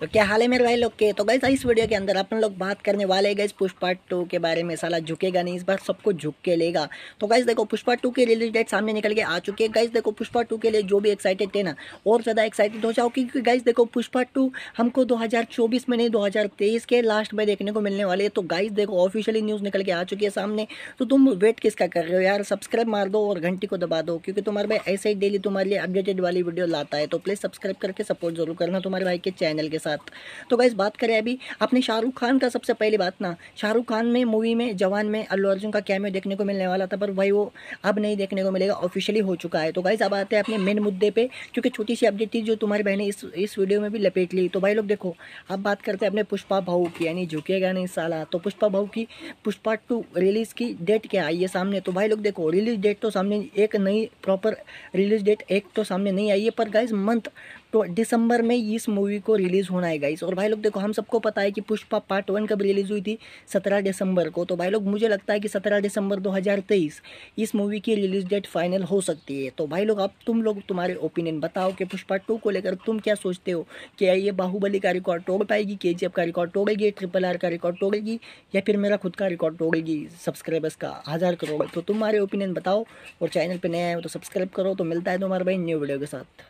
तो क्या हाल है मेरे भाई लोग के तो गई इस वीडियो के अंदर अपन लोग बात करने वाले गए पुष्पा टू के बारे में साला झुकेगा नहीं इस बार सबको झुक के लेगा तो गैस देखो पुष्पा टू के रिलीज डेट सामने निकल के आ चुके हैं गैस देखो पुष्पा टू के लिए जो भी एक्साइटेड थे ना और ज़्यादा एक्साइटेड हो जाओ क्योंकि गाइज देखो पुष्पा टू हमको दो में नहीं दो के लास्ट में देखने को मिलने वाले तो गाइस देखो ऑफिशियली न्यूज़ निकल के आ चुकी है सामने तो तुम वेट किसका कर रहे हो यार सब्सक्राइब मार दो और घंटी को दबा दो क्योंकि तुम्हारे भाई ऐसे ही डेली तुम्हारे लिए अपडेटेड वाली वीडियो लाता है तो प्लीज़ सब्सक्राइब करके सपोर्ट जरूर करना तुम्हारे भाई के चैनल के साथ साथ तो गाइज बात करें अभी अपने शाहरुख खान का सबसे पहली बात ना शाहरुख खान में मूवी में जवान में अल्लू अर्जुन का कैमियो देखने को मिलने वाला था पर भाई वो अब नहीं देखने को मिलेगा ऑफिशियली हो चुका है तो गाइज अब आते हैं अपने मेन मुद्दे पर क्योंकि छोटी सी अपडेट थी जो तुम्हारी बहने इस इस वीडियो में भी लपेट ली तो भाई लोग देखो अब बात करते हैं अपने पुष्पा भाऊ की यानी झुकेगा नहीं साला तो पुष्पा भाऊ की पुष्पा टू रिलीज़ की डेट क्या आई है सामने तो भाई लोग देखो रिलीज डेट तो सामने एक नई प्रॉपर रिलीज डेट एक तो सामने नहीं आई है पर गाइज मंथ तो दिसंबर में इस मूवी को रिलीज़ होने होना है गाइस और भाई लोग देखो हम सबको पता है कि पुष्पा पार्ट वन कब रिलीज़ हुई थी सत्रह दिसंबर को तो भाई लोग मुझे लगता है कि सत्रह दिसंबर 2023 इस मूवी की रिलीज डेट फाइनल हो सकती है तो भाई लोग अब तुम लोग तुम्हारे ओपिनियन बताओ कि पुष्पा टू को लेकर तुम क्या सोचते हो क्या ये बाहुबली का रिकॉर्ड तोड़ पाएगी के का रिकॉर्ड तोड़ेगी ट्रिपल आर का रिकॉर्ड तोड़ेगी या फिर मेरा खुद का रिकॉर्ड तोड़ेगी सब्सक्राइबर्स का हज़ार करोड़ तो तुम्हारे ओपिनियन बताओ और चैनल पर नया आए हो तो सब्सक्राइब करो तो मिलता है तुम्हारे भाई न्यू वीडियो के साथ